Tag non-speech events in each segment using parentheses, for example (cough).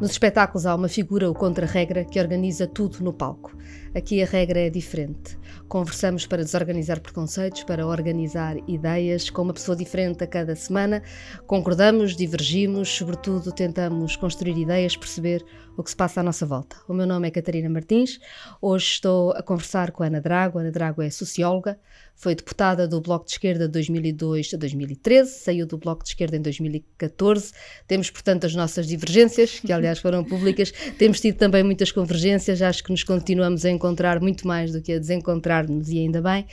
Nos espetáculos há uma figura, o contra-regra, que organiza tudo no palco. Aqui a regra é diferente. Conversamos para desorganizar preconceitos, para organizar ideias com uma pessoa diferente a cada semana. Concordamos, divergimos, sobretudo tentamos construir ideias, perceber o que se passa à nossa volta. O meu nome é Catarina Martins. Hoje estou a conversar com Ana Drago. Ana Drago é socióloga, foi deputada do Bloco de Esquerda de 2002 a 2013, saiu do Bloco de Esquerda em 2014. Temos, portanto, as nossas divergências, que aliás foram públicas. (laughs) Temos tido também muitas convergências, acho que nos continuamos a encontrar muito mais do que a desencontrar-nos, e ainda bem.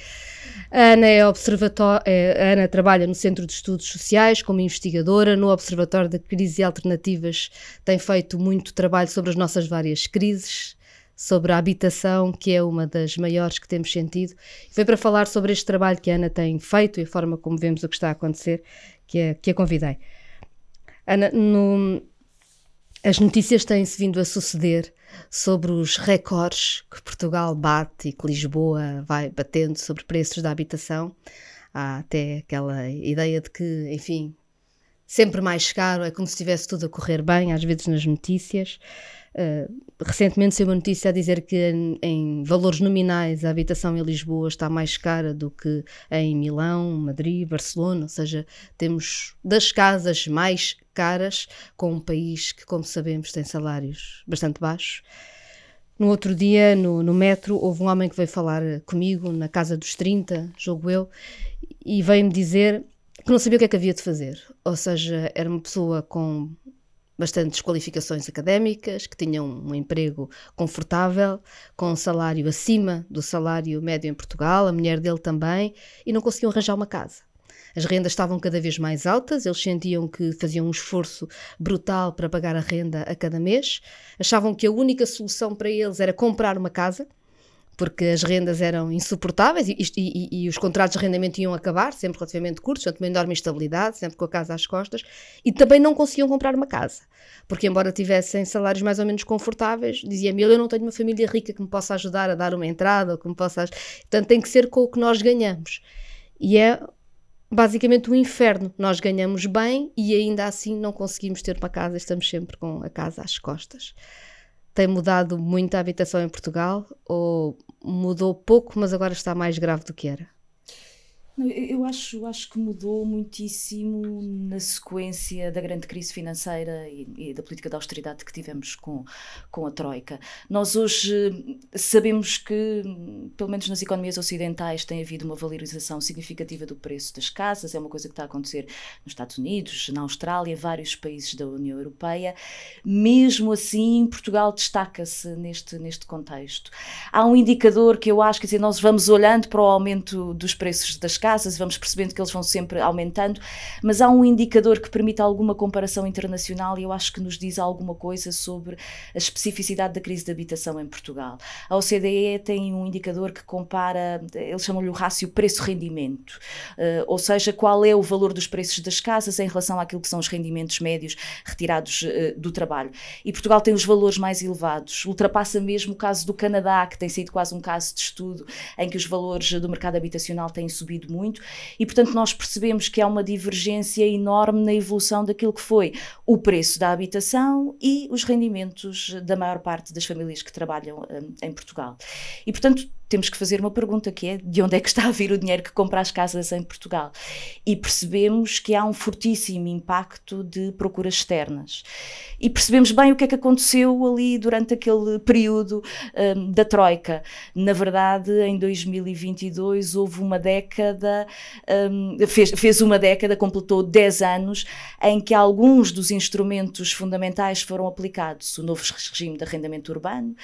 A Ana, é, é a Ana trabalha no Centro de Estudos Sociais como investigadora, no Observatório da Crise e Alternativas tem feito muito trabalho sobre as nossas várias crises, sobre a habitação, que é uma das maiores que temos sentido. Foi para falar sobre este trabalho que a Ana tem feito e a forma como vemos o que está a acontecer que a, que a convidei. Ana, no, as notícias têm-se vindo a suceder sobre os recordes que Portugal bate e que Lisboa vai batendo sobre preços da habitação. Há até aquela ideia de que, enfim, sempre mais caro, é como se estivesse tudo a correr bem, às vezes nas notícias. Ah, recentemente saiu uma notícia a dizer que em, em, valores nominais a habitação em Lisboa está mais cara do que em Milão, Madrid, Barcelona, ou seja, temos das casas mais caras com um país que, como sabemos, tem salários bastante baixos. No outro dia, no, no metro, houve um homem que veio falar comigo, na casa dos 30, jogo eu, e veio-me dizer que não sabia o que é que havia de fazer. Ou seja, era uma pessoa com bastantes qualificações académicas, que tinham um emprego confortável, com um salário acima do salário médio em Portugal, a mulher dele também, e não conseguiam arranjar uma casa. As rendas estavam cada vez mais altas, eles sentiam que faziam um esforço brutal para pagar a renda a cada mês, achavam que a única solução para eles era comprar uma casa porque as rendas eram insuportáveis e, e, e, os contratos de arrendamento iam acabar, sempre relativamente curtos, portanto, uma enorme instabilidade, sempre com a casa às costas, e também não conseguiam comprar uma casa, porque embora tivessem salários mais ou menos confortáveis, diziam-me, eu não tenho uma família rica que me possa ajudar a dar uma entrada, ou que me possa... Portanto, tem que ser com o que nós ganhamos. E é basicamente o um inferno. Nós ganhamos bem e ainda assim não conseguimos ter uma casa, estamos sempre com a casa às costas. Tem mudado muito a habitação em Portugal ou mudou pouco, mas agora está mais grave do que era? Eu acho, acho que mudou muitíssimo na sequência da grande crise financeira e, e, da política de austeridade que tivemos com, com a Troika. Nós hoje hum, sabemos que, hum, pelo menos nas economias ocidentais, tem havido uma valorização significativa do preço das casas, é uma coisa que está a acontecer nos Estados Unidos, na Austrália, vários países da União Europeia. Mesmo assim, Portugal destaca-se neste, neste contexto. Há um indicador que eu acho, que nós vamos olhando para o aumento dos preços das casas casas, vamos percebendo que eles vão sempre aumentando, mas há um indicador que permite alguma comparação internacional e eu acho que nos diz alguma coisa sobre a especificidade da crise de habitação em Portugal. A OCDE tem um indicador que compara, eles chamam-lhe o rácio preço-rendimento, uh, ou seja, qual é o valor dos preços das casas em relação àquilo que são os rendimentos médios retirados uh, do trabalho. E Portugal tem os valores mais elevados, ultrapassa mesmo o caso do Canadá, que tem sido quase um caso de estudo em que os valores do mercado habitacional têm subido muito, e portanto nós percebemos que há uma divergência enorme na evolução daquilo que foi o preço da habitação e os rendimentos da maior parte das famílias que trabalham hum, em Portugal. E portanto temos que fazer uma pergunta que é de onde é que está a vir o dinheiro que compra as casas em Portugal? E percebemos que há um fortíssimo impacto de procuras externas. E percebemos bem o que é que aconteceu ali durante aquele período um, da Troika. Na verdade, em 2022 houve uma década, um, fez, fez uma década, completou 10 anos, em que alguns dos instrumentos fundamentais foram aplicados. O novo regime de arrendamento urbano,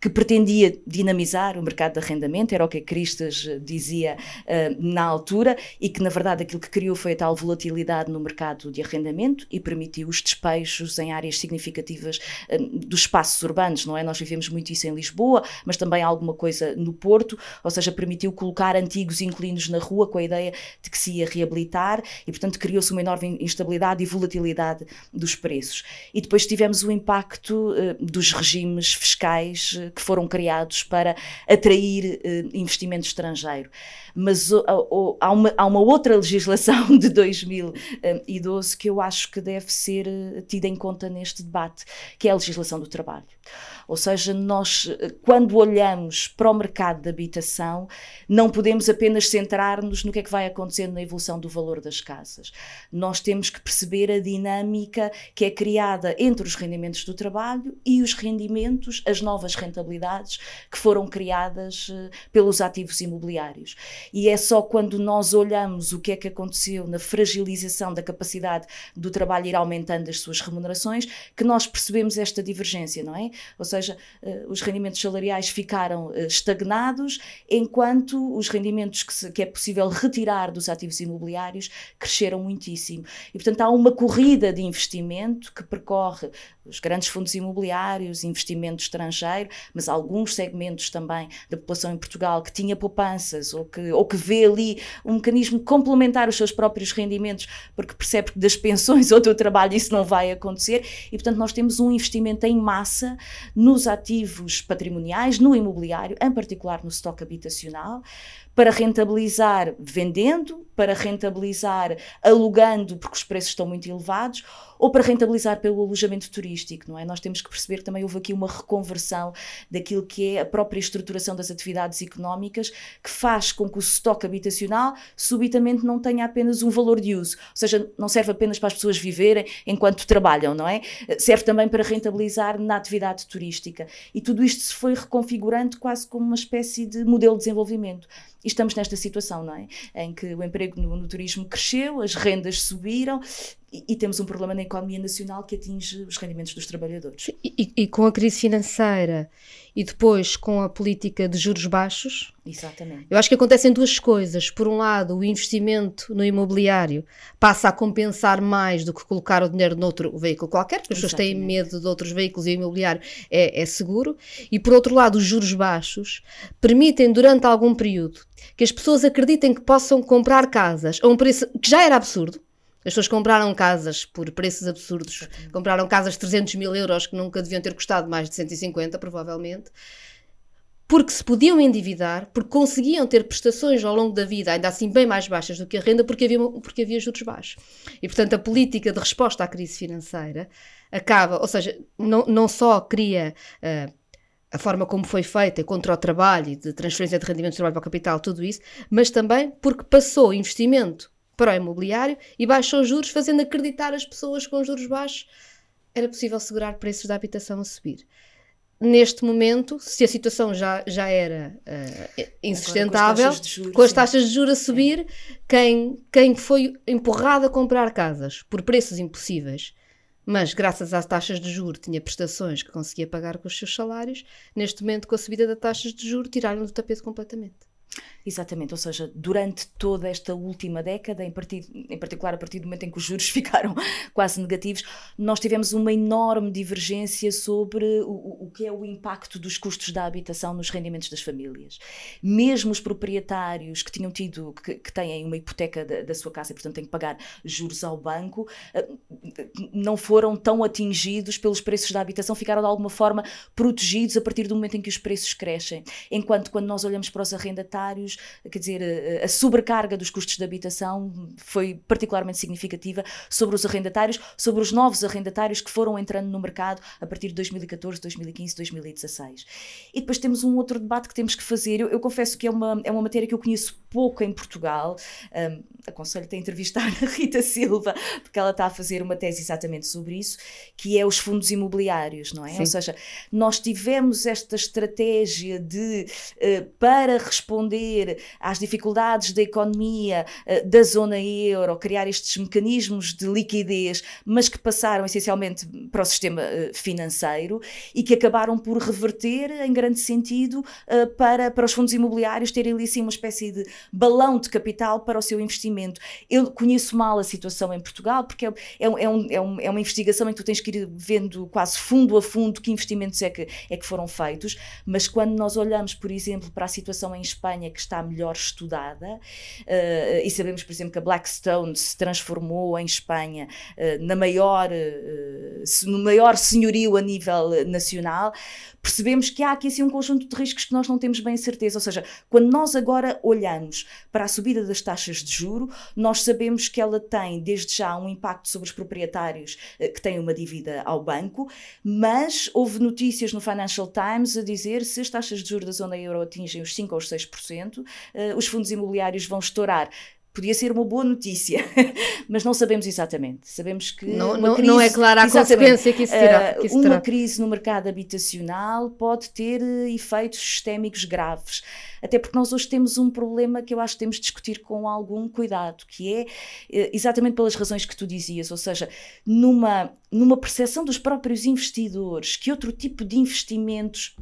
que pretendia dinamizar o mercado de arrendamento era o que a Cristas eh, dizia uh, na altura, e que na verdade aquilo que criou foi a tal volatilidade no mercado de arrendamento e permitiu os despejos em áreas significativas uh, dos espaços urbanos, não é? Nós vivemos muito isso em Lisboa, mas também alguma coisa no Porto, ou seja, permitiu colocar antigos inquilinos na rua com a ideia de que se ia reabilitar e, portanto, criou-se uma enorme instabilidade e volatilidade dos preços. E depois tivemos o impacto uh, dos regimes fiscais que foram criados para atrair atrair eh, investimento estrangeiro. Mas há, uma, há, uma, outra legislação (laughs) de 2012 eh, que eu acho que deve ser eh, tida em conta neste debate, que é a legislação do trabalho. Ou seja, nós, eh, quando olhamos para o mercado de habitação, não podemos apenas centrar-nos no que é que vai acontecendo na evolução do valor das casas. Nós temos que perceber a dinâmica que é criada entre os rendimentos do trabalho e os rendimentos, as novas rentabilidades que foram criadas pelos ativos imobiliários. E é só quando nós olhamos o que é que aconteceu na fragilização da capacidade do trabalho ir aumentando as suas remunerações que nós percebemos esta divergência, não é? Ou seja, eh, os rendimentos salariais ficaram eh, estagnados, enquanto os rendimentos que, se, que é possível retirar dos ativos imobiliários cresceram muitíssimo. E, portanto, há uma corrida de investimento que percorre os grandes fundos imobiliários, investimento estrangeiro, mas alguns segmentos também da população em Portugal que tinha poupanças ou que, ou que vê ali um mecanismo complementar os seus próprios rendimentos, porque percebe que das pensões (laughs) ou do trabalho isso não vai acontecer, e portanto nós temos um investimento em massa nos ativos patrimoniais, no imobiliário, em particular no estoque habitacional, para rentabilizar vendendo, para rentabilizar alugando, porque os preços estão muito elevados ou para rentabilizar pelo alojamento turístico, não é? Nós temos que perceber que também houve aqui uma reconversão daquilo que é a própria estruturação das atividades económicas, que faz com que o estoque habitacional subitamente não tenha apenas um valor de uso, ou seja, não serve apenas para as pessoas viverem enquanto trabalham, não é? Serve também para rentabilizar na atividade turística. E tudo isto se foi reconfigurando quase como uma espécie de modelo de desenvolvimento. E estamos nesta situação, não é? Em que o emprego no, no turismo cresceu, as rendas subiram, e, temos um problema na economia nacional que atinge os rendimentos dos trabalhadores. E, e, com a crise financeira e depois com a política de juros baixos, Exatamente. eu acho que acontecem duas coisas. Por um lado, o investimento no imobiliário passa a compensar mais do que colocar o dinheiro noutro veículo qualquer, porque as pessoas têm medo de outros veículos e o imobiliário é, é seguro. E por outro lado, os juros baixos permitem, durante algum período, que as pessoas acreditem que possam comprar casas a um preço que já era absurdo as pessoas compraram casas por preços absurdos, compraram casas de 300 mil euros que nunca deviam ter custado mais de 150, provavelmente, porque se podiam endividar, porque conseguiam ter prestações ao longo da vida, ainda assim bem mais baixas do que a renda, porque havia, porque havia juros baixos. E, portanto, a política de resposta à crise financeira acaba, ou seja, não, não só cria. Uh, a forma como foi feita contra o trabalho, de transferência de rendimentos do trabalho para o capital, tudo isso, mas também porque passou investimento para o imobiliário e baixou juros, fazendo acreditar as pessoas que com juros baixos era possível segurar preços da habitação a subir. Neste momento, se a situação já, já era uh, eh, insustentável, com as, taxas de juros, a subir, quem, quem foi empurrado a comprar casas por preços impossíveis mas graças às taxas de juro tinha prestações que conseguia pagar com os seus salários, neste momento com a subida das taxas de juro tiraram do tapete completamente. Exatamente, ou seja, durante toda esta última década, em, partir em, particular a partir do momento em que os juros (laughs) ficaram quase negativos, nós tivemos uma enorme divergência sobre o, o que é o impacto dos custos da habitação nos rendimentos das famílias. Mesmo os proprietários que tinham tido, que, que têm uma hipoteca da, da, sua casa e, portanto, têm que pagar juros ao banco, eh, não foram tão atingidos pelos preços da habitação, ficaram de alguma forma protegidos a partir do momento em que os preços crescem. Enquanto quando nós olhamos para os arrendatários, comunitários, quer dizer, eh, a sobrecarga dos custos de habitação foi particularmente significativa sobre os arrendatários, sobre os novos arrendatários que foram entrando no mercado a partir de 2014, 2015, 2016. E depois temos um outro debate que temos que fazer. Eu, eu confesso que é uma, é uma matéria que eu conheço pouco em Portugal. Um, Aconselho-te a entrevistar a Rita Silva, porque ela está a fazer uma tese exatamente sobre isso, que é os fundos imobiliários, não é? Sim. Ou seja, nós tivemos esta estratégia de, uh, para responder responder às dificuldades da economia eh, da zona euro, criar estes mecanismos de liquidez, mas que passaram essencialmente para o sistema eh, financeiro e que acabaram por reverter, em grande sentido, eh, para, para os fundos imobiliários terem ali assim uma espécie de balão de capital para o seu investimento. Eu conheço mal a situação em Portugal, porque é, é, é, um, é, um, é uma investigação em que tu tens que ir vendo quase fundo a fundo que investimentos é que, é que foram feitos, mas quando nós olhamos, por exemplo, para a situação em Espanha, que está melhor estudada uh, e sabemos, por exemplo, que a Blackstone se transformou em Espanha uh, na maior, eh, no maior senhorio a nível nacional, percebemos que há aqui assim um conjunto de riscos que nós não temos bem certeza. Ou seja, quando nós agora olhamos para a subida das taxas de juro, nós sabemos que ela tem desde já um impacto sobre os proprietários que têm uma dívida ao banco, mas houve notícias no Financial Times a dizer se as taxas de juros da zona euro atingem os 5 ou os 6%, eh, os fundos imobiliários vão estourar podia ser uma boa notícia, (laughs) mas não sabemos exatamente. Sabemos que não, não, crise, não é clara a consequência que isso terá. Eh, que isso uma terá. crise no mercado habitacional pode ter eh, efeitos sistémicos graves. Até porque nós hoje temos um problema que eu acho que temos de discutir com algum cuidado, que é exatamente pelas razões que tu dizias, ou seja, numa, numa percepção dos próprios investidores que outro tipo de investimentos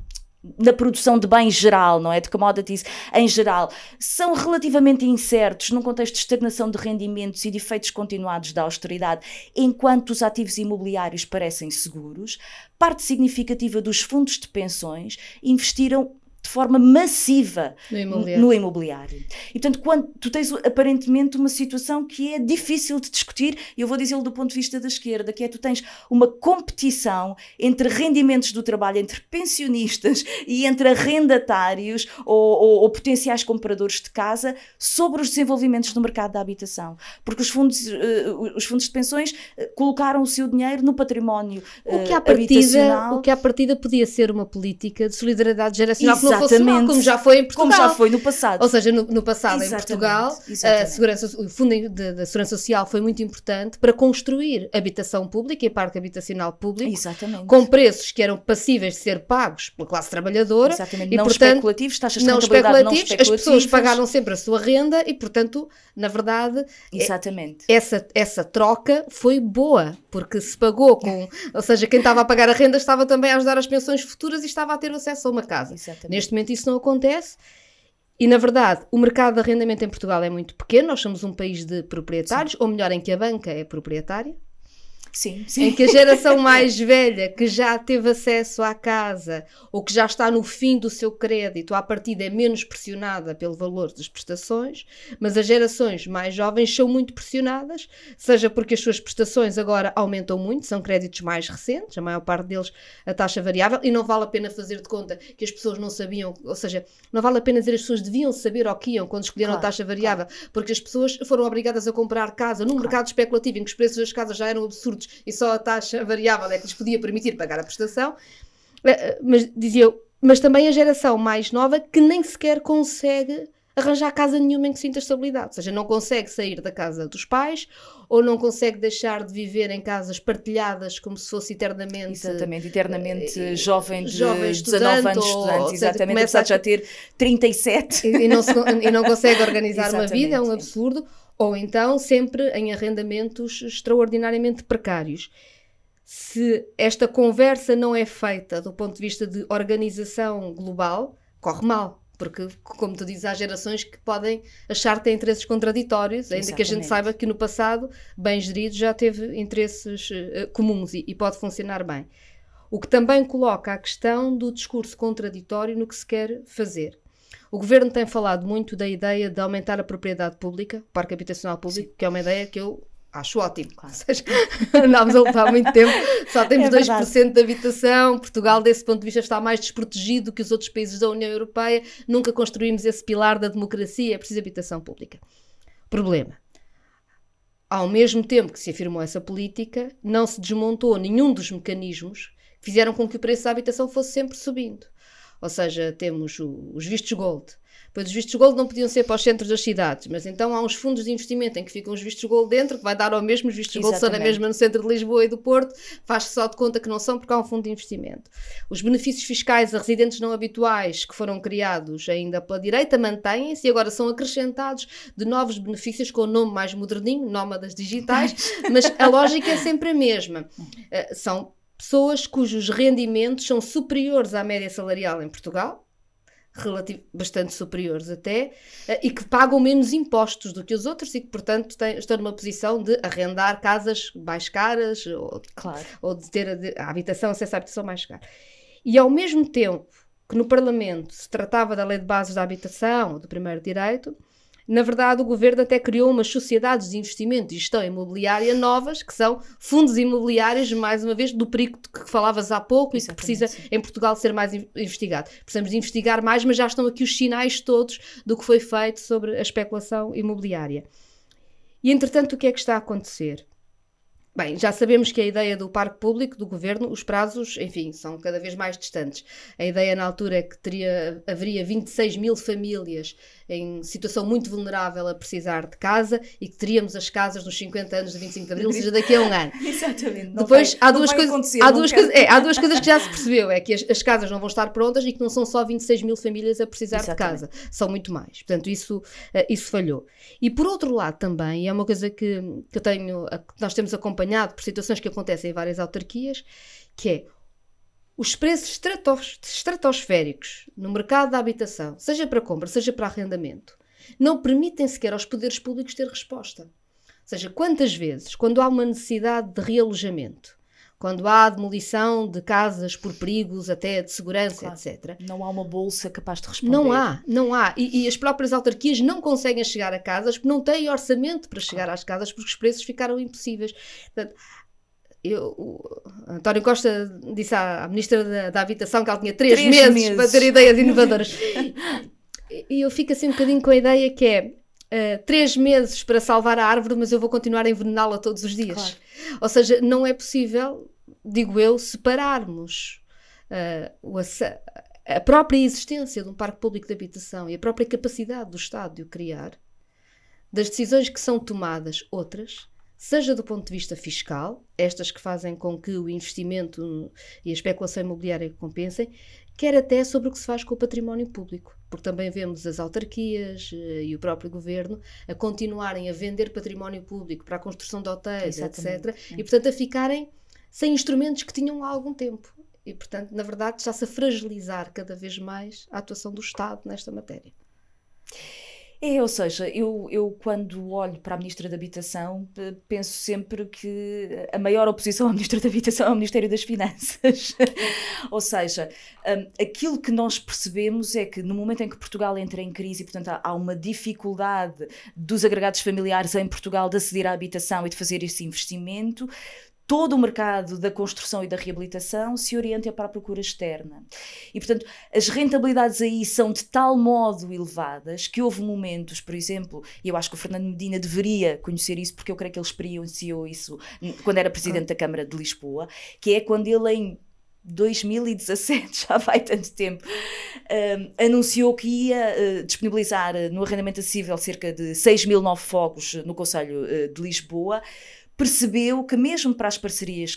na produção de bens geral, não é? De commodities em geral, são relativamente incertos num contexto de estagnação de rendimentos e de efeitos continuados da austeridade, enquanto os ativos imobiliários parecem seguros, parte significativa dos fundos de pensões investiram de forma massiva no imobiliário. no imobiliário. E portanto, quando tu tens aparentemente uma situação que é difícil de discutir, e eu vou dizê-lo do ponto de vista da esquerda, que é tu tens uma competição entre rendimentos do trabalho, entre pensionistas (laughs) e entre arrendatários ou, ou, ou potenciais compradores de casa sobre os desenvolvimentos do mercado da habitação. Porque os fundos, uh, os fundos de pensões eh, colocaram o seu dinheiro no património uh, o que eh, partida, habitacional. O que à partida podia ser uma política de solidariedade geracional Exato. Exatamente. como já foi em Portugal. Como já foi no passado. Ou seja, no, no passado Exatamente. em Portugal, a segurança, o Fundo da Segurança Social foi muito importante para construir habitação pública e parque habitacional público Exatamente. com preços que eram passíveis de ser pagos pela classe trabalhadora. Exatamente. E, não portanto, especulativos, taxas de não especulativos, não As pessoas pagaram sempre a sua renda e, portanto, na verdade, Exatamente. Essa, essa troca foi boa porque se pagou com, ou seja, quem estava a pagar a renda estava também a ajudar as pensões futuras e estava a ter acesso a uma casa. Exatamente. Neste momento isso não acontece. E na verdade, o mercado de arrendamento em Portugal é muito pequeno, nós somos um país de proprietários, Sim. ou melhor, em que a banca é proprietária. Sim, sim. Em que a geração (laughs) mais velha, que já teve acesso à casa ou que já está no fim do seu crédito, à partida é menos pressionada pelo valor das prestações, mas as gerações mais jovens são muito pressionadas, seja porque as suas prestações agora aumentam muito, são créditos mais recentes, a maior parte deles a taxa variável, e não vale a pena fazer de conta que as pessoas não sabiam, ou seja, não vale a pena dizer as pessoas deviam saber ao que iam quando escolheram claro, a taxa variável, claro. porque as pessoas foram obrigadas a comprar casa num claro. mercado especulativo em que os preços das casas já eram absurdos e só a taxa variável é que lhes podia permitir pagar a prestação. Eh, mas dizia mas também a geração mais nova que nem sequer consegue arranjar casa nenhuma em que sinta estabilidade. Ou seja, não consegue sair da casa dos pais ou não consegue deixar de viver em casas partilhadas como se fosse eternamente... Exatamente, eternamente uh, jovem de jovem 19 anos estudante. Ou, exatamente, a já ter 37. E, e, não, se, e não consegue organizar (laughs) uma vida, é um absurdo ou então sempre em arrendamentos extraordinariamente precários. Se esta conversa não é feita do ponto de vista de organização global, corre mal. Porque, como tu dizes, há gerações que podem achar que têm interesses contraditórios, ainda Exatamente. que a gente saiba que no passado, bem gerido, já teve interesses uh, comuns e, e pode funcionar bem. O que também coloca a questão do discurso contraditório no que se quer fazer. O governo tem falado muito da ideia de aumentar a propriedade pública, o parque habitacional público, Sim. que é uma ideia que eu acho ótimo. Claro. (laughs) Seja, andámos a lutar há muito tempo, só temos é 2% de habitação. Portugal, desse ponto de vista, está mais desprotegido que os outros países da União Europeia. Nunca construímos esse pilar da democracia. É preciso habitação pública. Problema. Ao mesmo tempo que se afirmou essa política, não se desmontou nenhum dos mecanismos que fizeram com que o preço da habitação fosse sempre subindo. Ou seja, temos o, os vistos gold. Pois os vistos gold não podiam ser para os centros das cidades, mas então há uns fundos de investimento em que ficam os vistos gold dentro, que vai dar ao mesmo, os vistos Exatamente. gold são na mesma no centro de Lisboa e do Porto, faz-se só de conta que não são porque há um fundo de investimento. Os benefícios fiscais a residentes não habituais que foram criados ainda pela direita mantêm-se e agora são acrescentados de novos benefícios com o nome mais moderninho, nómadas digitais, (laughs) mas a lógica é sempre a mesma. Eh, são pessoas cujos rendimentos são superiores à média salarial em Portugal, relativo, bastante superiores até, eh, e que pagam menos impostos do que os outros e que, portanto, têm, estão numa posição de arrendar casas mais caras ou, claro. ou de ter a, a habitação, acesso à habitação é mais cara. E, ao mesmo tempo que no Parlamento se tratava da Lei de Bases da Habitação, do primeiro direito, na verdade, o governo até criou umas sociedades de investimento e gestão imobiliária novas, que são fundos imobiliários, mais uma vez, do perigo que falavas há pouco, e que precisa em Portugal ser mais investigado. Precisamos de investigar mais, mas já estão aqui os sinais todos do que foi feito sobre a especulação imobiliária. E entretanto, o que é que está a acontecer? Bem, já sabemos que a ideia do parque público, do governo, os prazos, enfim, são cada vez mais distantes. A ideia na altura é que teria, haveria 26 mil famílias em situação muito vulnerável a precisar de casa e que teríamos as casas nos 50 anos de 25 de Abril, ou seja, daqui a um ano. (laughs) Exatamente. Depois há duas, coisas, há, duas coisas, é, há duas coisas que já se percebeu: é que as, as, casas não vão estar prontas e que não são só 26 mil famílias a precisar Exatamente. de casa, são muito mais. Portanto, isso, eh, isso falhou. E por outro lado também, é uma coisa que, que, tenho, que nós temos acompanhado acompanhado por situações que acontecem em várias autarquias, que é os preços estratosféricos no mercado da habitação, seja para compra, seja para arrendamento, não permitem sequer aos poderes públicos ter resposta. Ou seja, quantas vezes, quando há uma necessidade de realojamento, quando há demolição de casas por perigos até de segurança, claro. etc. Não há uma bolsa capaz de responder. Não há, não há. E, e, as próprias autarquias não conseguem chegar a casas porque não têm orçamento para chegar às casas porque os preços ficaram impossíveis. Portanto, eu, o António Costa disse à, à Ministra da, da, Habitação que ela tinha três, três meses, meses para ter ideias (laughs) inovadoras. e eu fico assim um bocadinho com a ideia que é uh, três meses para salvar a árvore, mas eu vou continuar a envenená-la todos os dias. Claro. Ou seja, não é possível, digo eu, separarmos uh, a própria existência de um parque público de habitação e a própria capacidade do Estado de o criar das decisões que são tomadas outras seja do ponto de vista fiscal, estas que fazem com que o investimento e a especulação imobiliária compensem, quer até sobre o que se faz com o património público, porque também vemos as autarquias eh, e o próprio governo a continuarem a vender património público para a construção de hotéis, Exatamente. etc., é. e portanto a ficarem sem instrumentos que tinham há algum tempo. E portanto, na verdade, está-se a fragilizar cada vez mais a atuação do Estado nesta matéria. É, ou seja, eu, eu quando olho para a Ministra da Habitação penso sempre que a maior oposição à Ministra da Habitação é o Ministério das Finanças. (laughs) ou seja, um, aquilo que nós percebemos é que no momento em que Portugal entra em crise, e portanto há uma dificuldade dos agregados familiares em Portugal de aceder à habitação e de fazer esse investimento, todo o mercado da construção e da reabilitação se orienta para a procura externa. E, portanto, as rentabilidades aí são de tal modo elevadas que houve momentos, por exemplo, e eu acho que o Fernando Medina deveria conhecer isso, porque eu creio que ele experienciou isso quando era presidente da Câmara de Lisboa, que é quando ele em 2017, (laughs) já vai tanto tempo, um, anunciou que ia uh, disponibilizar no arrendamento acessível cerca de 6 mil novos fogos no Conselho eh, de Lisboa percebeu que, mesmo para as parcerias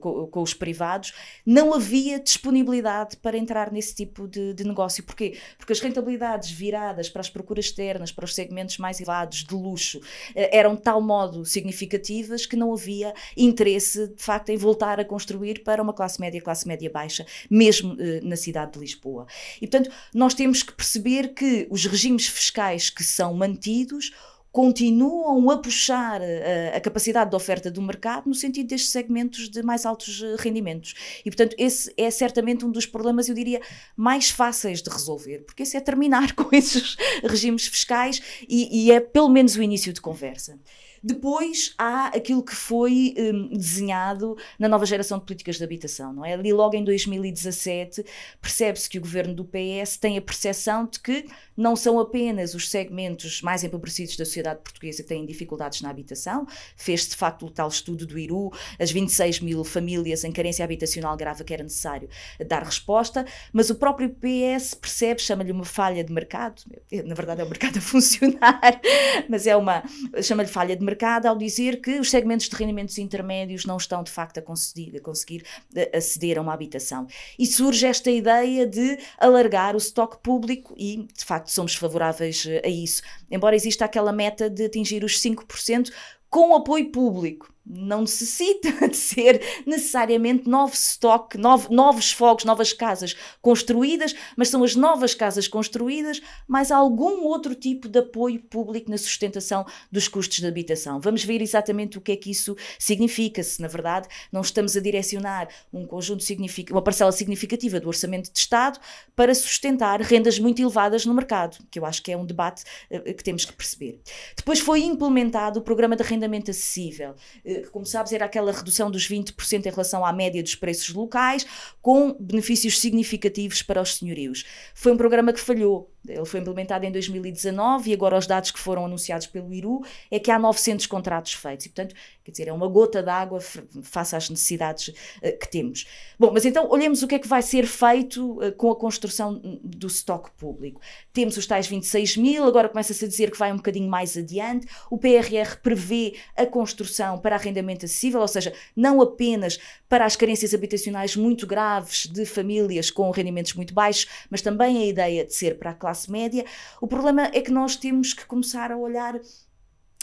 com os privados, não havia disponibilidade para entrar nesse tipo de, de negócio. Porquê? Porque as rentabilidades viradas para as procuras externas, para os segmentos mais elevados de luxo, eh, eram de tal modo significativas que não havia interesse, de facto, em voltar a construir para uma classe média, classe média baixa, mesmo eh, na cidade de Lisboa. E, portanto, nós temos que perceber que os regimes fiscais que são mantidos, continuam a puxar a, eh, a, capacidade de oferta do mercado no sentido destes segmentos de mais altos eh, rendimentos. E, portanto, esse é certamente um dos problemas, eu diria, mais fáceis de resolver, porque esse é terminar (laughs) com esses regimes fiscais e, e é pelo menos o início de conversa. Depois há aquilo que foi um, desenhado na nova geração de políticas de habitação, não é? Ali logo em 2017 percebe-se que o governo do PS tem a percepção de que não são apenas os segmentos mais empobrecidos da sociedade portuguesa que têm dificuldades na habitação, fez-se de facto o tal estudo do Iru, as 26 mil famílias em carência habitacional grave que era necessário dar resposta, mas o próprio PS percebe, chama-lhe uma falha de mercado, na verdade é o mercado a funcionar, (laughs) mas é uma, chama-lhe falha de mercado, mercado ao dizer que os segmentos de rendimentos intermédios não estão de facto a conseguir, a conseguir eh, aceder a uma habitação. E surge esta ideia de alargar o estoque público e, de facto, somos favoráveis eh, a isso. Embora exista aquela meta de atingir os 5% com apoio público não necessita (laughs) de ser necessariamente novo stock, novo, novos fogos, novas casas construídas, mas são as novas casas construídas, mais algum outro tipo de apoio público na sustentação dos custos de habitação. Vamos ver exatamente o que é que isso significa, se na verdade não estamos a direcionar um conjunto uma parcela significativa do orçamento de Estado para sustentar rendas muito elevadas no mercado, que eu acho que é um debate eh, que temos que perceber. Depois foi implementado o programa de arrendamento acessível eh, como sabes, era aquela redução dos 20% em relação à média dos preços locais, com benefícios significativos para os senhorios. Foi um programa que falhou. Ele foi implementado em 2019 e agora os dados que foram anunciados pelo IRU é que há 900 contratos feitos. E, portanto, quer dizer, é uma gota d'água face às necessidades uh, que temos. Bom, mas então olhemos o que é que vai ser feito uh, com a construção hum, do estoque público. Temos os tais 26 mil, agora começa-se a dizer que vai um bocadinho mais adiante. O PRR prevê a construção para arrendamento acessível, ou seja, não apenas para as carências habitacionais muito graves de famílias com rendimentos muito baixos, mas também a ideia de ser para a classe classe média. O problema é que nós temos que começar a olhar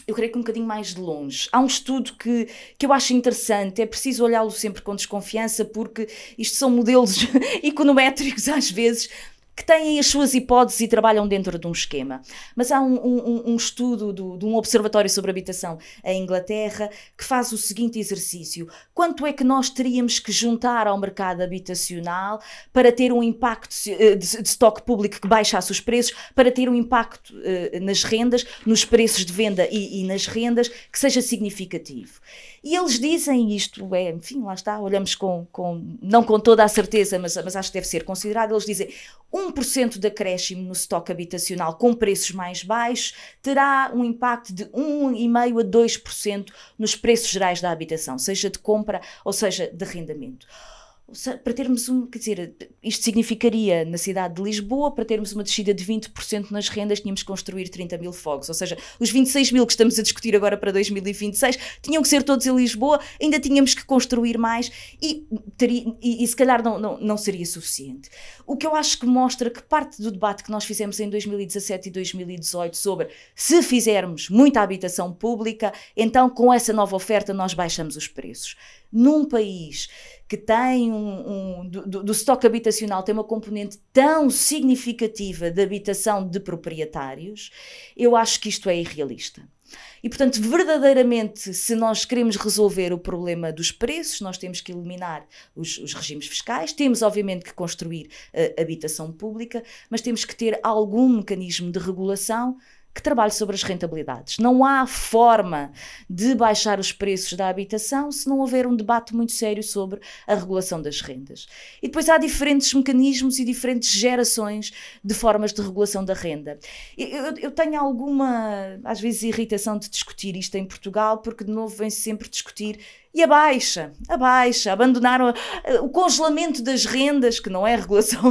eu creio que um bocadinho mais de longe. Há um estudo que, que eu acho interessante, é preciso olhá-lo sempre com desconfiança, porque isto são modelos (laughs) econométricos às vezes, que têm as suas hipóteses e trabalham dentro de um esquema. Mas há um, um, um estudo do, de um observatório sobre habitação em Inglaterra que faz o seguinte exercício: quanto é que nós teríamos que juntar ao mercado habitacional para ter um impacto eh, de, estoque público que baixasse os preços, para ter um impacto eh, nas rendas, nos preços de venda e, e nas rendas que seja significativo? E eles dizem isto, é, enfim, lá está, olhamos com, com não com toda a certeza, mas, mas acho que deve ser considerado. Eles dizem 1% de acréscimo no estoque habitacional com preços mais baixos terá um impacto de 1,5% a 2% nos preços gerais da habitação, seja de compra ou seja de arrendamento para termos um, quer dizer, isto significaria na cidade de Lisboa, para termos uma descida de 20% nas rendas, tínhamos que construir 30 mil fogos, ou seja, os 26 mil que estamos a discutir agora para 2026 tinham que ser todos em Lisboa, ainda tínhamos que construir mais e, teria, e, e se calhar não, não, não seria suficiente. O que eu acho que mostra que parte do debate que nós fizemos em 2017 e 2018 sobre se fizermos muita habitação pública, então com essa nova oferta nós baixamos os preços num país que tem um, um do, do estoque habitacional tem uma componente tão significativa de habitação de proprietários, eu acho que isto é irrealista. E, portanto, verdadeiramente, se nós queremos resolver o problema dos preços, nós temos que eliminar os, os regimes fiscais, temos, obviamente, que construir uh, habitação pública, mas temos que ter algum mecanismo de regulação que trabalhe sobre as rentabilidades. Não há forma de baixar os preços da habitação se não houver um debate muito sério sobre a regulação das rendas. E depois há diferentes mecanismos e diferentes gerações de formas de regulação da renda. Eu, eu tenho alguma, às vezes, irritação de discutir isto em Portugal, porque de novo vem sempre discutir e a baixa, a baixa, abandonaram eh, o congelamento das rendas, que não é a regulação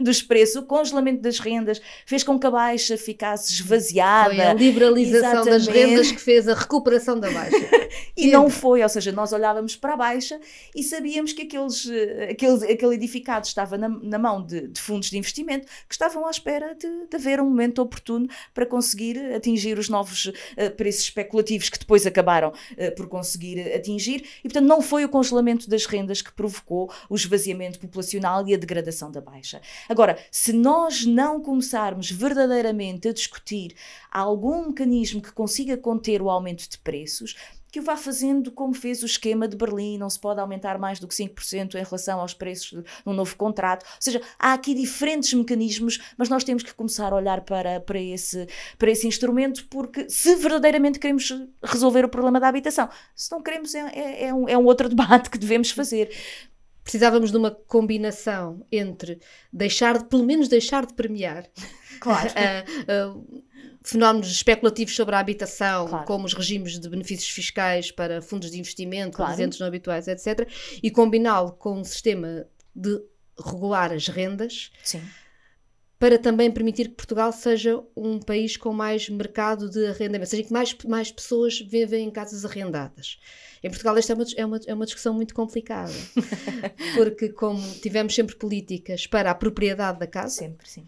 dos preços, o congelamento das rendas fez com que a baixa ficasse esvaziada. Foi a liberalização Exatamente. das rendas que fez a recuperação da baixa. (laughs) e não foi, ou seja, nós olhávamos para a baixa e sabíamos que aqueles, eh, aquele, aquele edificado estava na, na mão de, de, fundos de investimento que estavam à espera de, de haver um momento oportuno para conseguir atingir os novos uh, preços especulativos que depois acabaram uh, por conseguir atingir e, portanto, não foi o congelamento das rendas que provocou o esvaziamento populacional e a degradação da Baixa. Agora, se nós não começarmos verdadeiramente a discutir algum mecanismo que consiga conter o aumento de preços, que o vá fazendo como fez o esquema de Berlim, não se pode aumentar mais do que 5% em relação aos preços um novo contrato. Ou seja, há aqui diferentes mecanismos, mas nós temos que começar a olhar para, para, esse, para esse instrumento, porque se verdadeiramente queremos resolver o problema da habitação, se não queremos, é, é, é um, é um outro (laughs) debate que devemos fazer precisávamos de uma combinação entre deixar de, pelo menos deixar de premiar claro. uh, (laughs) uh, fenómenos especulativos sobre a habitação, claro. como os regimes de benefícios fiscais para fundos de investimento, claro. residentes não habituais, etc., e combiná-lo com um sistema de regular as rendas. Sim para também permitir que Portugal seja um país com mais mercado de arrendamento, ou seja, que mais, mais pessoas vivem em casas arrendadas. Em Portugal esta é uma, é uma, é uma discussão muito complicada, (laughs) porque como tivemos sempre políticas para a propriedade da casa, sempre, sim.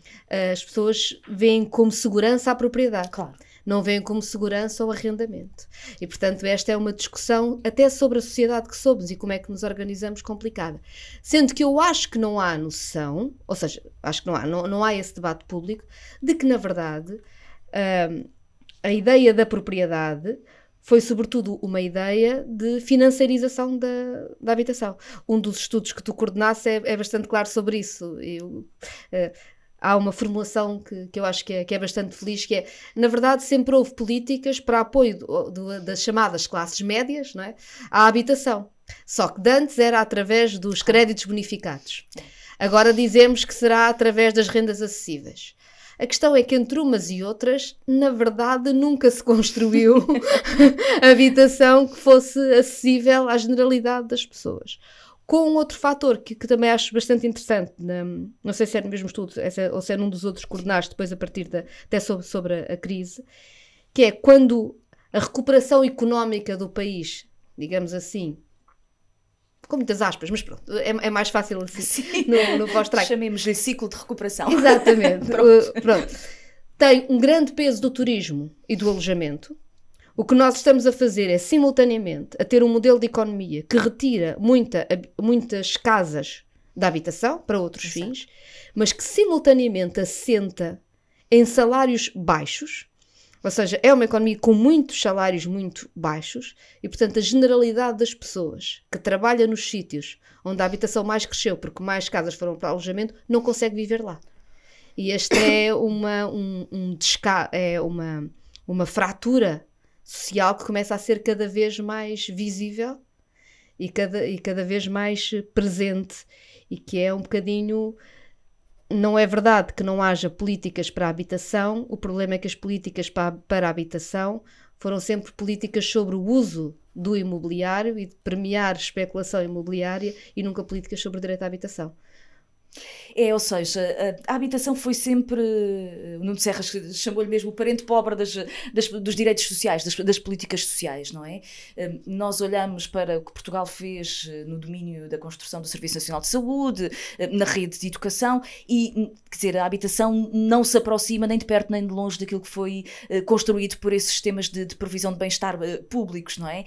as pessoas veem como segurança a propriedade. Claro não veem como segurança ou arrendamento. E, portanto, esta é uma discussão até sobre a sociedade que somos e como é que nos organizamos complicada. Sendo que eu acho que não há noção, ou seja, acho que não há, não, não há esse debate público, de que, na verdade, hum, a ideia da propriedade foi sobretudo uma ideia de financiarização da, da habitação. Um dos estudos que tu coordenaste é, é bastante claro sobre isso. Eu, uh, há uma formulação que, que eu acho que é, que é bastante feliz, que é, na verdade, sempre houve políticas para apoio do, do, das chamadas classes médias não é? à habitação. Só que antes era através dos ah. créditos bonificados. Agora dizemos que será através das rendas acessíveis. A questão é que entre umas e outras, na verdade, nunca se construiu (laughs) (laughs) habitação que fosse acessível à generalidade das pessoas com um outro fator que, que, também acho bastante interessante, na, não sei se é no mesmo estudo é, ou se é num dos outros coordenados, depois a partir da, até sobre, sobre a, a crise, que é quando a recuperação económica do país, digamos assim, com muitas aspas, mas pronto, é, é mais fácil assim (laughs) Sim. no, no pós-track. Chamemos-lhe ciclo de recuperação. Exatamente. (laughs) pronto. Uh, pronto. Tem um grande peso do turismo e do alojamento, o que nós estamos a fazer é, simultaneamente, a ter um modelo de economia que retira muita, muitas casas da habitação para outros Exato. fins, mas que simultaneamente assenta em salários baixos, ou seja, é uma economia com muitos salários muito baixos e, portanto, a generalidade das pessoas que trabalha nos sítios onde a habitação mais cresceu, porque mais casas foram para alojamento, não consegue viver lá. E esta é uma, um, um desca é uma, uma fratura social que começa a ser cada vez mais visível e cada, e cada vez mais presente e que é um bocadinho não é verdade que não haja políticas para a habitação, o problema é que as políticas para, para a habitação foram sempre políticas sobre o uso do imobiliário e de premiar especulação imobiliária e nunca políticas sobre o direito à habitação. É, ou seja, a, a habitação foi sempre. O Nuno Serras chamou-lhe mesmo o parente pobre das, das, dos direitos sociais, das, das, políticas sociais, não é? Hum, nós olhamos para o que Portugal fez eh, no domínio da construção do Serviço Nacional de Saúde, eh, na rede de educação, e, hum, quer dizer, a habitação não se aproxima nem de perto nem de longe daquilo que foi eh, construído por esses sistemas de, de provisão de bem-estar públicos, não é?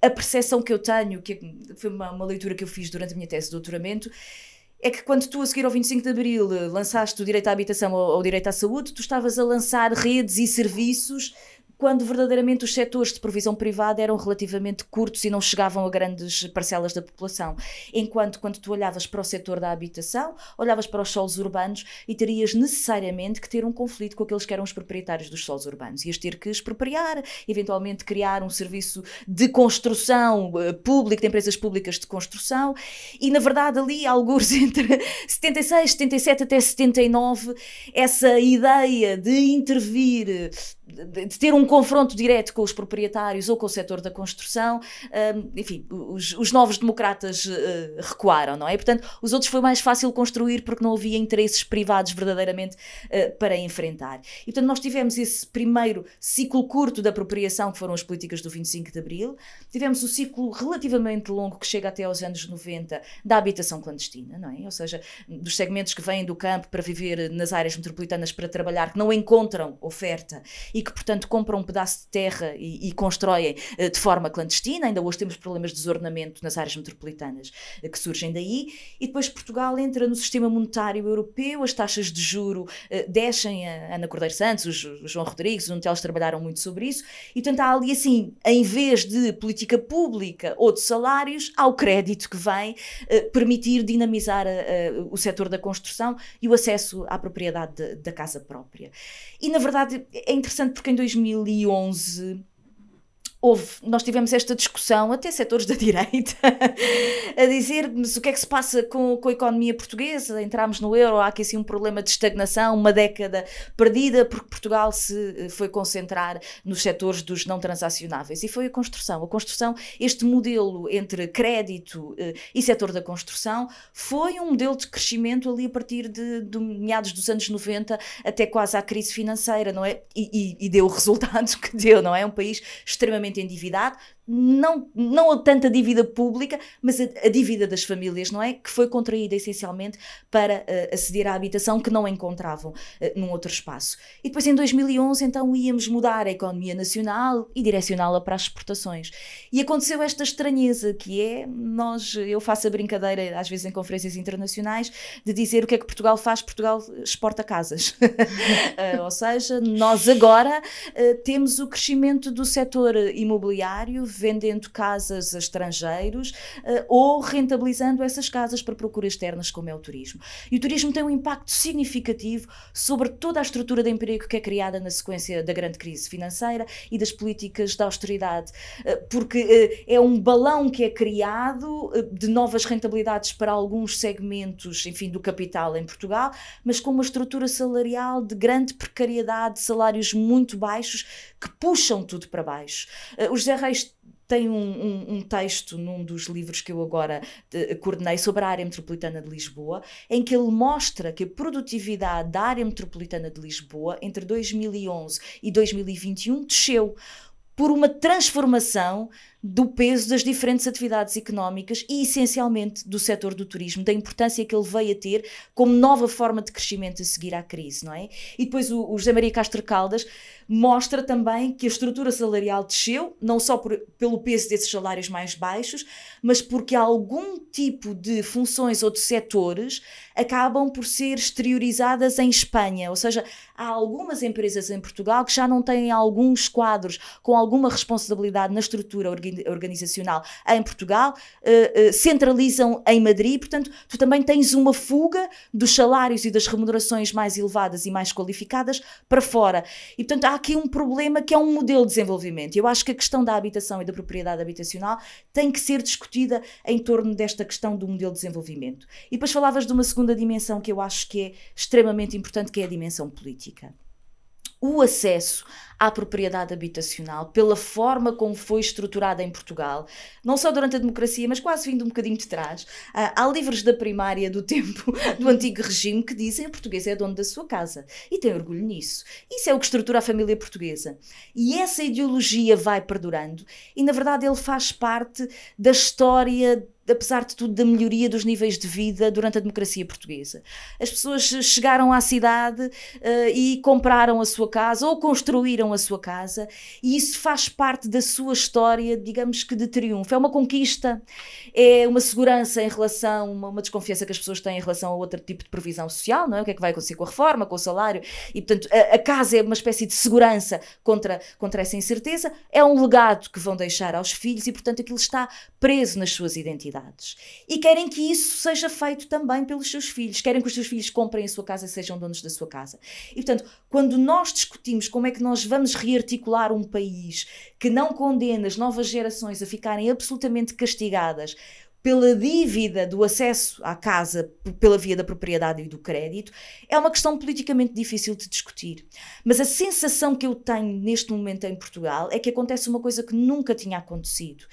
A percepção que eu tenho, que é, foi uma, uma leitura que eu fiz durante a minha tese de doutoramento, é que quando tu, a seguir ao 25 de Abril, lançaste o direito à habitação ou o direito à saúde, tu estavas a lançar redes e serviços quando verdadeiramente os setores de provisão privada eram relativamente curtos e não chegavam a grandes parcelas da população. Enquanto quando tu olhavas para o setor da habitação, olhavas para os solos urbanos e terias necessariamente que ter um conflito com aqueles que eram os proprietários dos solos urbanos. Ias ter que expropriar, eventualmente criar um serviço de construção eh, público, de empresas públicas de construção, e na verdade ali, alguns (laughs) entre 76, 77 até 79, essa ideia de intervir de ter um confronto direto com os proprietários ou com o setor da construção, hum, enfim, os, os novos democratas eh, recuaram, não é? Portanto, os outros foi mais fácil construir porque não havia interesses privados verdadeiramente eh, para enfrentar. E, portanto, nós tivemos esse primeiro ciclo curto da apropriação, que foram as políticas do 25 de Abril, tivemos o ciclo relativamente longo, que chega até aos anos 90, da habitação clandestina, não é? Ou seja, dos segmentos que vêm do campo para viver nas áreas metropolitanas para trabalhar, que não encontram oferta e que, portanto, compram um pedaço de terra e, e constroem uh, de forma clandestina. Ainda hoje temos problemas de desordenamento nas áreas metropolitanas uh, que surgem daí. E depois Portugal entra no sistema monetário europeu, as taxas de juro uh, descem. A Ana Cordeiro Santos, o, João Rodrigues, onde eles trabalharam muito sobre isso. E, portanto, há ali assim, em vez de política pública ou de salários, há o crédito que vem permitir dinamizar o setor da construção e o acesso à propriedade de, da casa própria. E, na verdade, é interessante interessante porque em 2011 houve, nós tivemos esta discussão, até setores da (laughs) direita, a dizer-nos o que é que se passa com, com a economia portuguesa, entramos no euro, há aqui assim um problema de estagnação, uma década perdida, porque Portugal se eh, foi concentrar nos setores dos não transacionáveis. E foi a construção. A construção, este modelo entre crédito eh, e setor da construção, foi um modelo de crescimento ali a partir de, de meados dos anos 90 até quase à crise financeira, não é? E, e, e deu (laughs) o resultado que deu, não é? Um país extremamente muito endividado, não, não tanto a dívida pública, mas a, a, dívida das famílias, não é? Que foi contraída essencialmente para uh, aceder à habitação que não encontravam uh, num outro espaço. E depois em 2011, então, íamos mudar a economia nacional e direcioná-la para as exportações. E aconteceu esta estranheza que é, nós, eu faço a brincadeira às vezes em conferências internacionais, de dizer o que é que Portugal faz, Portugal exporta casas. uh, (laughs) ou seja, nós agora temos o crescimento do setor imobiliário, vendendo casas a estrangeiros eh, ou rentabilizando essas casas para procuras externas, como é o turismo. E o turismo tem um impacto significativo sobre toda a estrutura de emprego que é criada na sequência da grande crise financeira e das políticas de austeridade, eh, porque eh, é um balão que é criado de novas rentabilidades para alguns segmentos, enfim, do capital em Portugal, mas com uma estrutura salarial de grande precariedade, salários muito baixos que puxam tudo para baixo. Os José Reis tem um, um, um, texto num dos livros que eu agora de, eh, coordenei sobre a área metropolitana de Lisboa, em que ele mostra que a produtividade da área metropolitana de Lisboa entre 2011 e 2021 desceu por uma transformação do peso das diferentes atividades económicas e, essencialmente, do setor do turismo, da importância que ele veio a ter como nova forma de crescimento a seguir à crise, não é? E depois o, o José Maria Castro Caldas mostra também que a estrutura salarial desceu, não só por, pelo peso desses salários mais baixos, mas porque algum tipo de funções ou de setores acabam por ser exteriorizadas em Espanha, ou seja, há algumas empresas em Portugal que já não têm alguns quadros com alguma responsabilidade na estrutura organizacional organizacional em Portugal, eh, eh, centralizam em Madrid, portanto, tu também tens uma fuga dos salários e das remunerações mais elevadas e mais qualificadas para fora. E, portanto, há aqui um problema que é um modelo de desenvolvimento. Eu acho que a questão da habitação e da propriedade habitacional tem que ser discutida em torno desta questão do modelo de desenvolvimento. E depois falavas de uma segunda dimensão que eu acho que é extremamente importante, que é a dimensão política o acesso à propriedade habitacional, pela forma como foi estruturada em Portugal, não só durante a democracia, mas quase vindo um bocadinho de trás. Ah, há livros da primária do (laughs) tempo do antigo regime que dizem que o português é dono da sua casa e tem orgulho nisso. Isso é o que estrutura a família portuguesa. E essa ideologia vai perdurando e, na verdade, ele faz parte da história apesar de tudo, da melhoria dos níveis de vida durante a democracia portuguesa. As pessoas chegaram à cidade uh, e compraram a sua casa ou construíram a sua casa e isso faz parte da sua história, digamos que de triunfo. É uma conquista, é uma segurança em relação, uma, uma desconfiança que as pessoas têm em relação a outro tipo de provisão social, não é? O que é que vai acontecer com a reforma, com o salário? E, portanto, a, a casa é uma espécie de segurança contra, contra essa incerteza. É um legado que vão deixar aos filhos e, portanto, aquilo está preso nas suas identidades. E querem que isso seja feito também pelos seus filhos. Querem que os seus filhos comprem a sua casa e sejam donos da sua casa. E, portanto, quando nós discutimos como é que nós vamos possamos rearticular um país que não condena as novas gerações a ficarem absolutamente castigadas pela dívida do acesso à casa pela via da propriedade e do crédito, é uma questão politicamente difícil de discutir. Mas a sensação que eu tenho neste momento em Portugal é que acontece uma coisa que nunca tinha acontecido.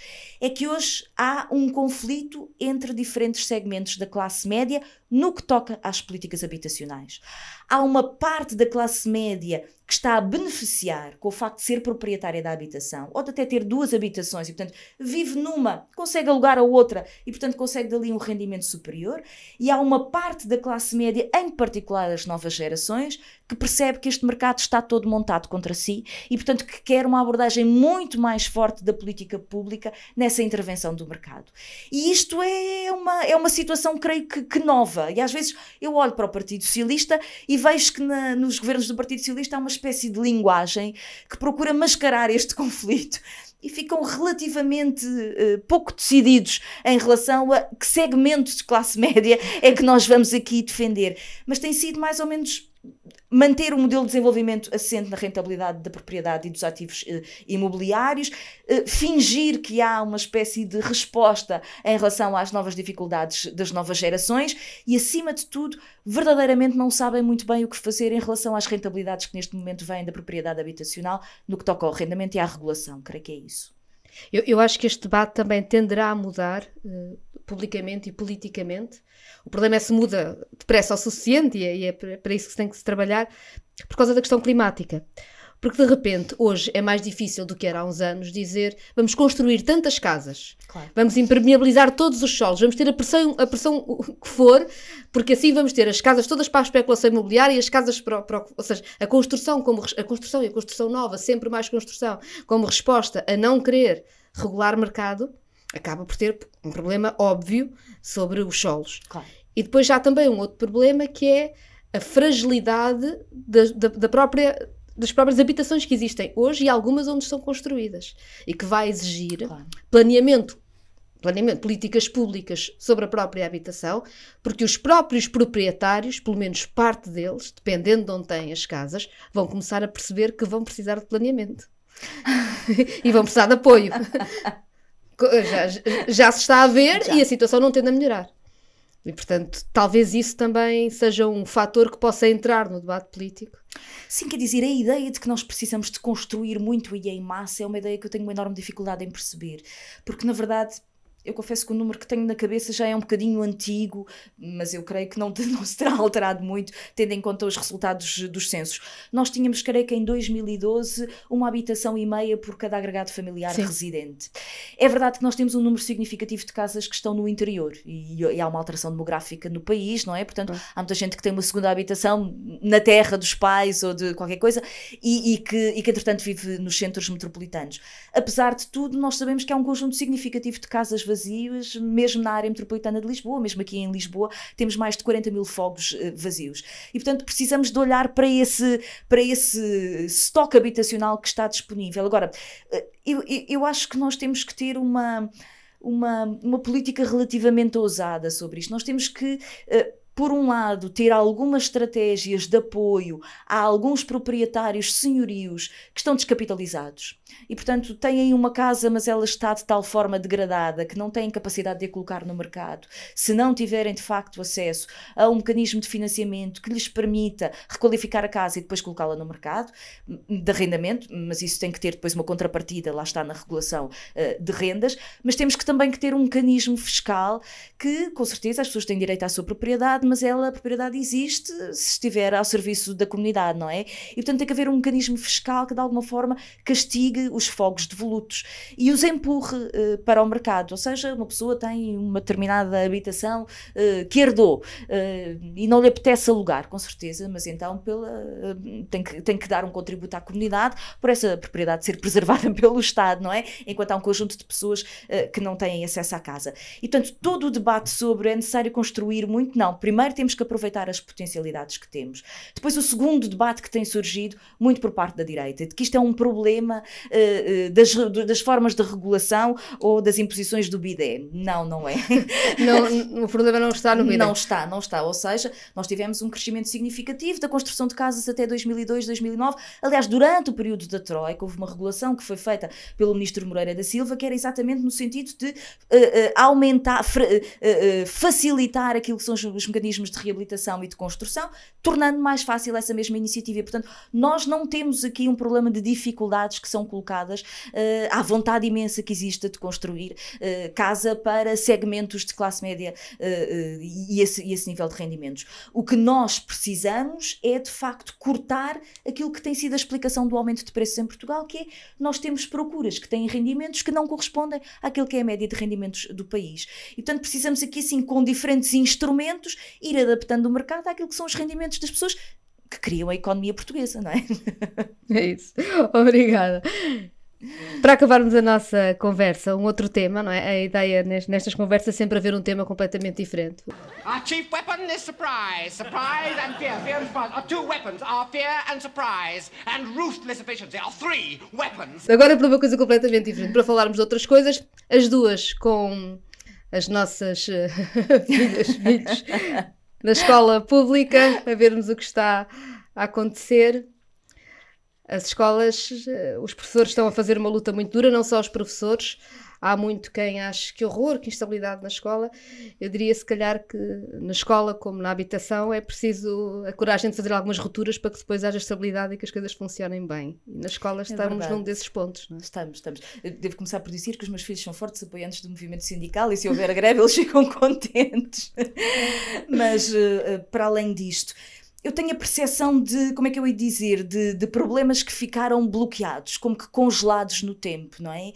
É que hoje há um conflito entre diferentes segmentos da classe média no que toca às políticas habitacionais. Há uma parte da classe média que está a beneficiar com o facto de ser proprietária da habitação, ou de até ter duas habitações e, portanto, vive numa, consegue alugar a outra e, portanto, consegue dali um rendimento superior. E há uma parte da classe média, em particular as novas gerações, que percebe que este mercado está todo montado contra si e, portanto, que quer uma abordagem muito mais forte da política pública nessa intervenção do mercado. E isto é uma, é uma situação, creio que, que nova. E às vezes eu olho para o Partido Socialista e vejo que na, nos governos do Partido Socialista há uma espécie de linguagem que procura mascarar este (laughs) conflito e ficam relativamente uh, pouco decididos em relação a que segmento de classe (laughs) média é que nós vamos aqui defender. Mas tem sido mais ou menos manter um modelo de desenvolvimento assente na rentabilidade da propriedade e dos ativos eh, imobiliários, eh, fingir que há uma espécie de resposta em relação às novas dificuldades das novas gerações e, acima de tudo, verdadeiramente não sabem muito bem o que fazer em relação às rentabilidades que neste momento vêm da propriedade habitacional no que toca ao arrendamento e à regulação. Creio que é isso. Eu, eu acho que este debate também tenderá a mudar uh, publicamente e politicamente o problema é se muda depressa o suficiente e é, é para isso que se tem que se trabalhar por causa da questão climática. Porque de repente, hoje é mais difícil do que era há uns anos dizer vamos construir tantas casas, claro. vamos impermeabilizar todos os solos, vamos ter a pressão, a pressão que for, porque assim vamos ter as casas todas para a especulação imobiliária e as casas para, para ou seja, a construção, como, a construção e a construção nova, sempre mais construção, como resposta a não querer regular mercado acaba por ter um problema óbvio sobre os solos. Claro. E depois há também um outro problema que é a fragilidade da, da, da própria das próprias habitações que existem hoje e algumas onde estão construídas e que vai exigir claro. planeamento, planeamento, políticas públicas sobre a própria habitação, porque os próprios proprietários, pelo menos parte deles, dependendo de onde têm as casas, vão começar a perceber que vão precisar de planeamento (laughs) e vão precisar de apoio já, já se está a ver já. e a situação não tende a melhorar. E, portanto, talvez isso também seja um fator que possa entrar no debate político. Sim, quer dizer, a ideia de que nós precisamos de construir muito e em massa é uma ideia que eu tenho uma enorme dificuldade em perceber. Porque, na verdade, eu confesso que o número que tenho na cabeça já é um bocadinho antigo, mas eu creio que não, (laughs) não se terá alterado muito, tendo em conta os resultados dos censos. Nós tínhamos, creio que em 2012, uma habitação e meia por cada agregado familiar Sim. residente. É verdade que nós temos um número significativo de casas que estão no interior e, e há uma alteração demográfica no país, não é? Portanto, há muita gente que tem uma segunda habitação na terra dos pais ou de qualquer coisa e, e, que, e que, entretanto, vive nos centros metropolitanos. Apesar de tudo, nós sabemos que há um conjunto significativo de casas vazias vazios, mesmo na área metropolitana de Lisboa, mesmo aqui em Lisboa, temos mais de 40 mil fogos eh, vazios. E, portanto, precisamos de olhar para esse, para esse estoque habitacional que está disponível. Agora, eh, eu, eu acho que nós temos que ter uma. Uma, uma política relativamente ousada sobre isto. Nós temos que uh, por um lado, ter algumas estratégias de apoio a alguns proprietários senhorios que estão descapitalizados. E, portanto, têm aí uma casa, mas ela está de tal forma degradada que não têm capacidade de a colocar no mercado. Se não tiverem, de facto, acesso a um mecanismo de financiamento que lhes permita requalificar a casa e depois colocá-la no mercado, hum, de arrendamento, mas isso tem que ter depois uma contrapartida, lá está na regulação uh, de rendas, mas temos que também que ter um mecanismo fiscal que, com certeza, as pessoas têm direito à sua propriedade, mas ela, a propriedade existe se estiver ao serviço da comunidade, não é? E portanto tem que haver um mecanismo fiscal que de alguma forma castigue os fogos devolutos e os empurre uh, para o mercado. Ou seja, uma pessoa tem uma determinada habitação uh, que herdou uh, e não lhe apetece alugar, com certeza, mas então pela, tem, que, tem que dar um contributo à comunidade por essa propriedade ser preservada (laughs) pelo Estado, não é? Enquanto há um conjunto de pessoas que não têm acesso à casa. E portanto todo o debate sobre é necessário construir muito, não Primeiro temos que aproveitar as potencialidades que temos. Depois o segundo debate que tem surgido, muito por parte da direita, de que isto é um problema uh, das, das formas de regulação ou das imposições do BIDE. Não, não é. (laughs) Não, o problema não está no BIDE. Não está, não está. Ou seja, nós tivemos um crescimento significativo da construção de casas até 2002, 2009. Aliás, durante o período da Troika, houve uma regulação que foi feita pelo ministro Moreira da Silva, que era exatamente no sentido de uh, uh, aumentar, facilitar aquilo que são os mecanismos organismos de reabilitação e de construção, tornando mais fácil essa mesma iniciativa. E, portanto, nós não temos aqui um problema de dificuldades que são colocadas uh, à vontade imensa que existe de construir uh, casa para segmentos de classe média uh, e, esse, e esse nível de rendimentos. O que nós precisamos é, de facto, cortar aquilo que tem sido a explicação do aumento de preços em Portugal, que é nós temos procuras que têm rendimentos que não correspondem àquilo que é a média de rendimentos do país. E, portanto, precisamos aqui, assim, com diferentes instrumentos ir adaptando o mercado àquilo que são os rendimentos das pessoas que criam a economia portuguesa, não é? (laughs) É isso. Obrigada. Para acabarmos a nossa conversa, um outro tema, não é? A ideia nestas conversas é sempre haver um tema completamente diferente. Our chief weapon is surprise. Surprise and fear. Fear and surprise two weapons. fear and surprise and ruthless efficiency three weapons. Agora para uma coisa completamente diferente, para falarmos de outras coisas, as duas com as nossas eh, (laughs) filhas, filhos na escola pública, a vermos o que está a acontecer. As escolas, eh, os professores estão a fazer uma luta muito dura, não só os professores, Há muito quem acha que horror, que instabilidade na escola. Eu diria, se calhar, que na escola, como na habitação, é preciso a coragem de fazer algumas rupturas para que depois haja estabilidade e que as coisas funcionem bem. E na escola é estamos é num desses pontos. Não é? Estamos, estamos. Devo começar por dizer que os meus filhos são fortes apoiantes do movimento sindical e se houver greve eles (laughs) ficam contentes. Mas, eh, eh, para além disto, eu tenho a percepção de, como é que eu ia dizer, de, de, problemas que ficaram bloqueados, como que congelados no tempo, não é?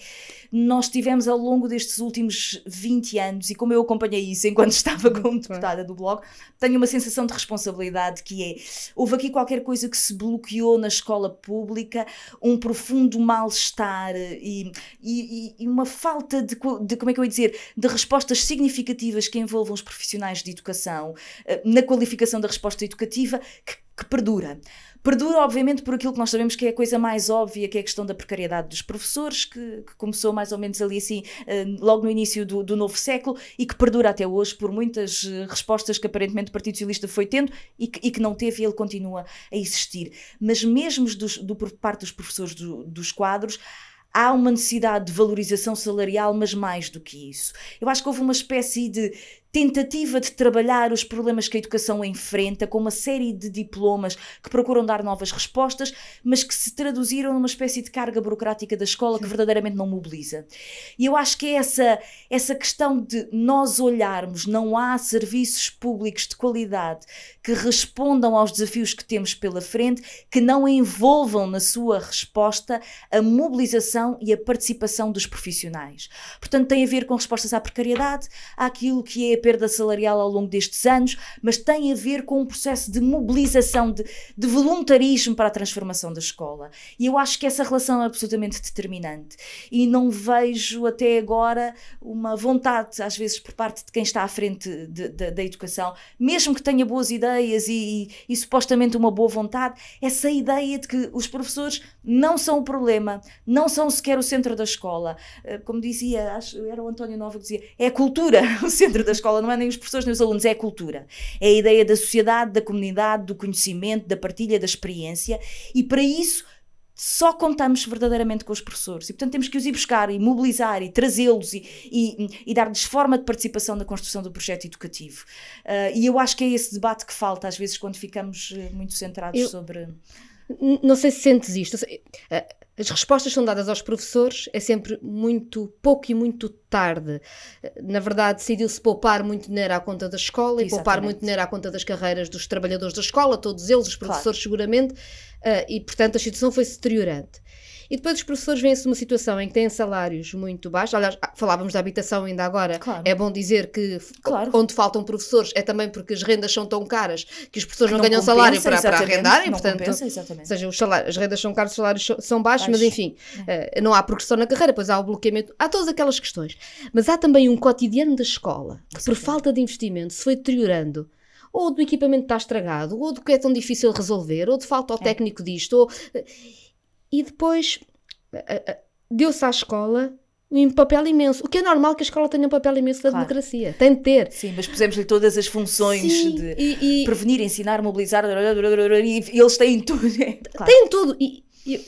Nós tivemos ao longo destes últimos 20 anos, e como eu acompanhei isso enquanto (laughs) estava como deputada do blog, tenho uma sensação de responsabilidade que é, houve aqui qualquer coisa que se bloqueou na escola pública, um profundo mal-estar eh, e, e, e, uma falta de, de, como é que eu ia dizer, de respostas significativas que envolvam os profissionais de educação, eh, na qualificação da resposta educativa, que, que perdura. Perdura, obviamente, por aquilo que nós sabemos que é a coisa mais óbvia, que é a questão da precariedade dos professores, que, que começou mais ou menos ali assim, eh, logo no início do, do, novo século, e que perdura até hoje por muitas eh, respostas que aparentemente o Partido Socialista foi tendo e que, e que não teve, e ele continua a existir. Mas mesmo dos, do, por parte dos professores do, dos quadros, há uma necessidade de valorização salarial, mas mais do que isso. Eu acho que houve uma espécie de tentativa de trabalhar os problemas que a educação enfrenta, com uma série de diplomas que procuram dar novas respostas, mas que se traduziram numa espécie de carga burocrática da escola que verdadeiramente não mobiliza. E eu acho que é essa, essa questão de nós olharmos, não há serviços públicos de qualidade que respondam aos desafios que temos pela frente, que não envolvam na sua resposta a mobilização formação e a participação dos profissionais. Portanto, tem a ver com respostas à precariedade, àquilo que é a perda salarial ao longo destes anos, mas tem a ver com um processo de mobilização, de, de voluntarismo para a transformação da escola. E eu acho que essa relação é absolutamente determinante. E não vejo até agora uma vontade, às vezes, por parte de quem está à frente de, de, da educação, mesmo que tenha boas ideias e, e, e supostamente uma boa vontade, essa ideia de que os professores não são o problema, não são sequer o centro da escola. Eh, como dizia, acho, era o António Nova que dizia, é a cultura (laughs) o centro da escola, não é nem os professores nem os alunos, é a cultura. É a ideia da sociedade, da comunidade, do conhecimento, da partilha, da experiência e para isso só contamos verdadeiramente com os professores e portanto temos que os ir buscar e mobilizar e trazê-los e, e, e dar-lhes forma de participação na construção do projeto educativo uh, e eu acho que é esse debate que falta às vezes quando ficamos eh, muito centrados eu... sobre não sei se sentes isto as respostas são dadas aos professores, é sempre muito pouco e muito tarde. Na verdade, decidiu-se poupar muito dinheiro à conta da escola Exatamente. e poupar muito dinheiro à conta das carreiras dos trabalhadores da escola, todos eles, os professores claro. seguramente, eh, e portanto a situação foi-se deteriorante. E depois os professores vêm-se numa situação em que têm salários muito baixos. Aliás, ah, falávamos da habitação ainda agora. Claro. É bom dizer que claro. onde faltam professores é também porque as rendas são tão caras que os professores que não, não, ganham salário para, para arrendarem. Não portanto, compensa, Ou seja, os salários, as rendas são caras, os salários são baixos, Baixo. mas enfim, é. Eh, não há progressão na carreira, pois há o bloqueamento, há todas aquelas questões. Mas há também um cotidiano da escola que, por falta de investimento, se foi deteriorando ou do equipamento está estragado, ou do que é tão difícil resolver, ou de falta ao é. técnico disto, ou... Eh, e depois deu-se à escola um papel imenso. O que é normal que a escola tenha um papel imenso da claro. democracia. Tem de ter. Sim, mas pusemos-lhe todas as funções Sim, de e, e... prevenir, ensinar, mobilizar, e eles têm tudo. (laughs) É, claro. Têm tudo. E, eu,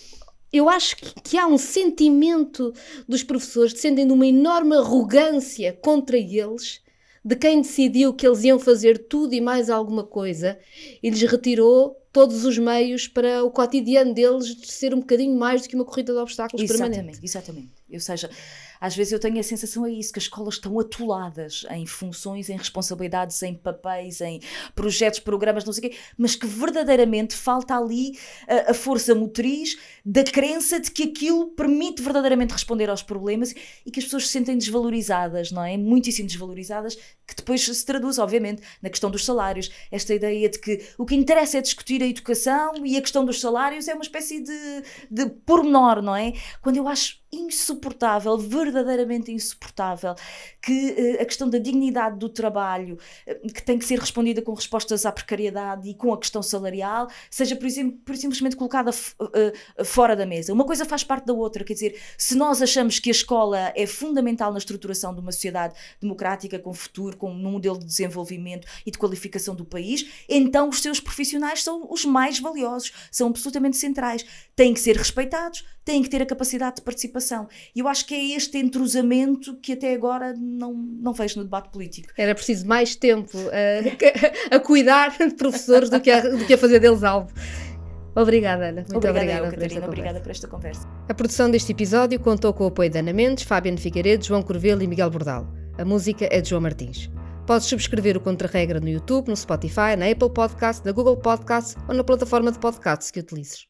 eu acho que, que, há um sentimento dos professores descendendo de uma enorme arrogância contra eles de quem decidiu que eles iam fazer tudo e mais alguma coisa e lhes retirou todos os meios para o cotidiano deles ser um bocadinho mais do que uma corrida de obstáculos exatamente, permanente. Exatamente, ou seja, às vezes eu tenho a sensação é isso, que as escolas estão atoladas em funções, em responsabilidades, em papéis, em projetos, programas, não sei o quê, mas que verdadeiramente falta ali a, eh, a força motriz da crença de que aquilo permite verdadeiramente responder aos problemas e que as pessoas se sentem desvalorizadas, não é? Muitíssimo desvalorizadas, que depois se traduz, obviamente, na questão dos salários. Esta ideia de que o que interessa é discutir a educação e a questão dos salários é uma espécie de, de pormenor, não é? Quando eu acho insuportável, verdadeiramente insuportável, que uh, a questão da dignidade do trabalho, uh, que tem que ser respondida com respostas à precariedade e com a questão salarial, seja, por exemplo, por simplesmente colocada uh, fora da mesa. Uma coisa faz parte da outra, quer dizer, se nós achamos que a escola é fundamental na estruturação de uma sociedade democrática, com futuro, com um modelo de desenvolvimento e de qualificação do país, então os seus profissionais são os mais valiosos, são absolutamente centrais, têm que ser respeitados, têm que ter a capacidade de participação e eu acho que é este entrosamento que até agora não, não vejo no debate político. Era preciso mais tempo a, (laughs) a cuidar de professores do que a, do que a fazer deles algo. Obrigada, Ana. Muito obrigada, obrigada eu, por Catarina. Obrigada por esta conversa. A produção deste episódio contou com o apoio de Ana Mendes, Fábio Figueiredo, João Corvelo e Miguel Bordal. A música é de João Martins. Podes subscrever o Contra-Regra no YouTube, no Spotify, na Apple Podcast, na Google Podcast ou na plataforma de podcasts que utilizes.